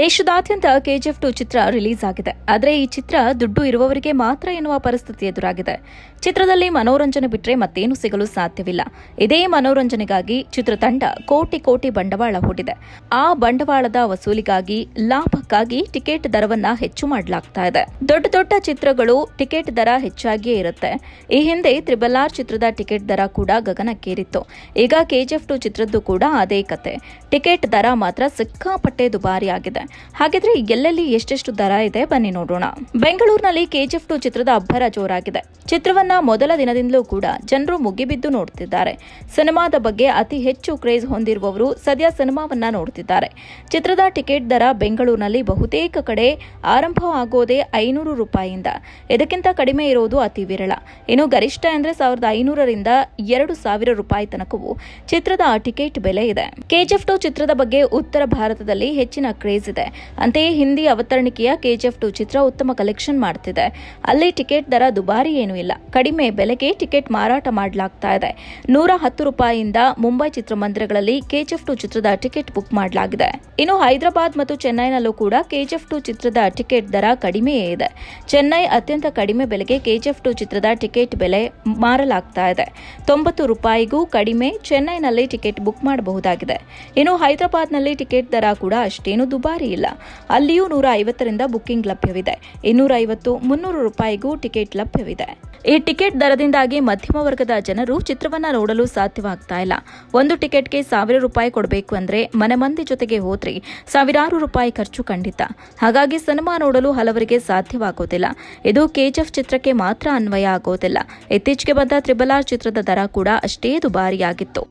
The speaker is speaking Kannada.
ದೇಶದಾದ್ಯಂತ ಕೆಜಿಎಫ್ ಟು ಚಿತ್ರ ರಿಲೀಸ್ ಆಗಿದೆ ಆದರೆ ಈ ಚಿತ್ರ ದುಡ್ಡು ಇರುವವರಿಗೆ ಮಾತ್ರ ಎನ್ನುವ ಪರಿಸ್ಥಿತಿ ಎದುರಾಗಿದೆ ಚಿತ್ರದಲ್ಲಿ ಮನೋರಂಜನೆ ಬಿಟ್ಟರೆ ಮತ್ತೇನು ಸಿಗಲು ಸಾಧ್ಯವಿಲ್ಲ ಇದೇ ಮನೋರಂಜನೆಗಾಗಿ ಚಿತ್ರತಂಡ ಕೋಟಿ ಕೋಟಿ ಬಂಡವಾಳ ಹೂಡಿದೆ ಆ ಬಂಡವಾಳದ ವಸೂಲಿಗಾಗಿ ಲಾಭಕ್ಕಾಗಿ ಟಿಕೆಟ್ ದರವನ್ನ ಹೆಚ್ಚು ಮಾಡಲಾಗ್ತಾ ಇದೆ ದೊಡ್ಡ ದೊಡ್ಡ ಚಿತ್ರಗಳು ಟಿಕೆಟ್ ದರ ಹೆಚ್ಚಾಗಿಯೇ ಇರುತ್ತೆ ಈ ಹಿಂದೆ ತ್ರಿಬಲ್ ಆರ್ ಚಿತ್ರದ ಟಿಕೆಟ್ ದರ ಕೂಡ ಗಗನಕ್ಕೇರಿತ್ತು ಈಗ ಕೆಜಿಎಫ್ ಟು ಚಿತ್ರದ್ದು ಕೂಡ ಅದೇ ಕತೆ ಟಿಕೆಟ್ ದರ ಮಾತ್ರ ಸಿಕ್ಕಾಪಟ್ಟೆ ದುಬಾರಿಯಾಗಿದೆ ಹಾಗಿದ್ರೆ ಎಲ್ಲೆಲ್ಲಿ ಎಷ್ಟೆಷ್ಟು ದರ ಇದೆ ಬನ್ನಿ ನೋಡೋಣ ಬೆಂಗಳೂರಿನಲ್ಲಿ ಕೆಜಿಎಫ್ ಟು ಚಿತ್ರದ ಅಬ್ಬರ ಜೋರಾಗಿದೆ ಚಿತ್ರವನ್ನ ಮೊದಲ ದಿನದಿಂದಲೂ ಕೂಡ ಜನರು ಮುಗಿಬಿದ್ದು ನೋಡುತ್ತಿದ್ದಾರೆ ಸಿನಿಮಾದ ಬಗ್ಗೆ ಅತಿ ಹೆಚ್ಚು ಕ್ರೇಜ್ ಹೊಂದಿರುವವರು ಸದ್ಯ ಸಿನಿಮಾವನ್ನ ನೋಡುತ್ತಿದ್ದಾರೆ ಚಿತ್ರದ ಟಿಕೆಟ್ ದರ ಬೆಂಗಳೂರಿನಲ್ಲಿ ಬಹುತೇಕ ಕಡೆ ಆರಂಭ ಐನೂರು ರೂಪಾಯಿಯಿಂದ ಇದಕ್ಕಿಂತ ಕಡಿಮೆ ಇರುವುದು ಅತಿ ವಿರಳ ಇನ್ನು ಗರಿಷ್ಠ ಅಂದ್ರೆ ಸಾವಿರದ ಐನೂರರಿಂದ ಎರಡು ಸಾವಿರ ರೂಪಾಯಿ ತನಕವೂ ಚಿತ್ರದ ಟಿಕೆಟ್ ಬೆಲೆ ಇದೆ ಕೆಜಿಎಫ್ ಟು ಚಿತ್ರದ ಬಗ್ಗೆ ಉತ್ತರ ಭಾರತದಲ್ಲಿ ಹೆಚ್ಚಿನ ಕ್ರೇಜ್ ಗಳಿಸಿದೆ ಅಂತೆಯೇ ಹಿಂದಿ ಅವತರಣಿಕೆಯ ಕೆಜಿಎಫ್ ಟು ಚಿತ್ರ ಉತ್ತಮ ಕಲೆಕ್ಷನ್ ಮಾಡುತ್ತಿದೆ ಅಲ್ಲಿ ಟಿಕೆಟ್ ದರ ದುಬಾರಿ ಏನೂ ಇಲ್ಲ ಕಡಿಮೆ ಬೆಲೆಗೆ ಟಿಕೆಟ್ ಮಾರಾಟ ಮಾಡಲಾಗ್ತಾ ಇದೆ ನೂರ ಹತ್ತು ರೂಪಾಯಿಯಿಂದ ಮುಂಬೈ ಚಿತ್ರಮಂದಿರಗಳಲ್ಲಿ ಕೆಜಿಎಫ್ ಟು ಚಿತ್ರದ ಟಿಕೆಟ್ ಬುಕ್ ಮಾಡಲಾಗಿದೆ ಇನ್ನು ಹೈದರಾಬಾದ್ ಮತ್ತು ಚೆನ್ನೈನಲ್ಲೂ ಕೂಡ ಕೆಜಿಎಫ್ ಟು ಚಿತ್ರದ ಟಿಕೆಟ್ ದರ ಕಡಿಮೆಯೇ ಇದೆ ಚೆನ್ನೈ ಅತ್ಯಂತ ಕಡಿಮೆ ಬೆಲೆಗೆ ಕೆಜಿಎಫ್ ಟು ಚಿತ್ರದ ಟಿಕೆಟ್ ಬೆಲೆ ಮಾರಲಾಗ್ತಾ ಇದೆ ತೊಂಬತ್ತು ರೂಪಾಯಿಗೂ ಕಡಿಮೆ ಚೆನ್ನೈನಲ್ಲಿ ಟಿಕೆಟ್ ಬುಕ್ ಮಾಡಬಹುದಾಗಿದೆ ಇನ್ನು ಹೈದರಾಬಾದ್ನಲ್ಲಿ ಟಿಕೆಟ್ ದರ ಕೂಡ ಅಷ್ಟೇನು ದುಬಾರಿ ಇಲ್ಲ ಅಲ್ಲಿಯೂ ನೂರ ಐವತ್ತರಿಂದ ಬುಕ್ಕಿಂಗ್ ಲಭ್ಯವಿದೆ ಇನ್ನೂರ ಐವತ್ತು ಮುನ್ನೂರು ರೂಪಾಯಿಗೂ ಟಿಕೆಟ್ ಲಭ್ಯವಿದೆ ಈ ಟಿಕೆಟ್ ದರದಿಂದಾಗಿ ಮಧ್ಯಮ ವರ್ಗದ ಜನರು ಚಿತ್ರವನ್ನ ನೋಡಲು ಸಾಧ್ಯವಾಗ್ತಾ ಇಲ್ಲ ಒಂದು ಟಿಕೆಟ್ಗೆ ಸಾವಿರ ರೂಪಾಯಿ ಕೊಡಬೇಕು ಅಂದ್ರೆ ಮನೆ ಮಂದಿ ಜೊತೆಗೆ ಹೋದ್ರೆ ಸಾವಿರಾರು ರೂಪಾಯಿ ಖರ್ಚು ಖಂಡಿತ ಹಾಗಾಗಿ ಸಿನಿಮಾ ನೋಡಲು ಹಲವರಿಗೆ ಸಾಧ್ಯವಾಗೋದಿಲ್ಲ ಇದು ಕೆಜಿಎಫ್ ಚಿತ್ರಕ್ಕೆ ಮಾತ್ರ ಅನ್ವಯ ಆಗೋದಿಲ್ಲ ಇತ್ತೀಚೆಗೆ ಬಂದ ತ್ರಿಬಲಾರ್ ಆರ್ ಚಿತ್ರದ ದರ ಕೂಡ ಅಷ್ಟೇ ದುಬಾರಿಯಾಗಿತ್ತು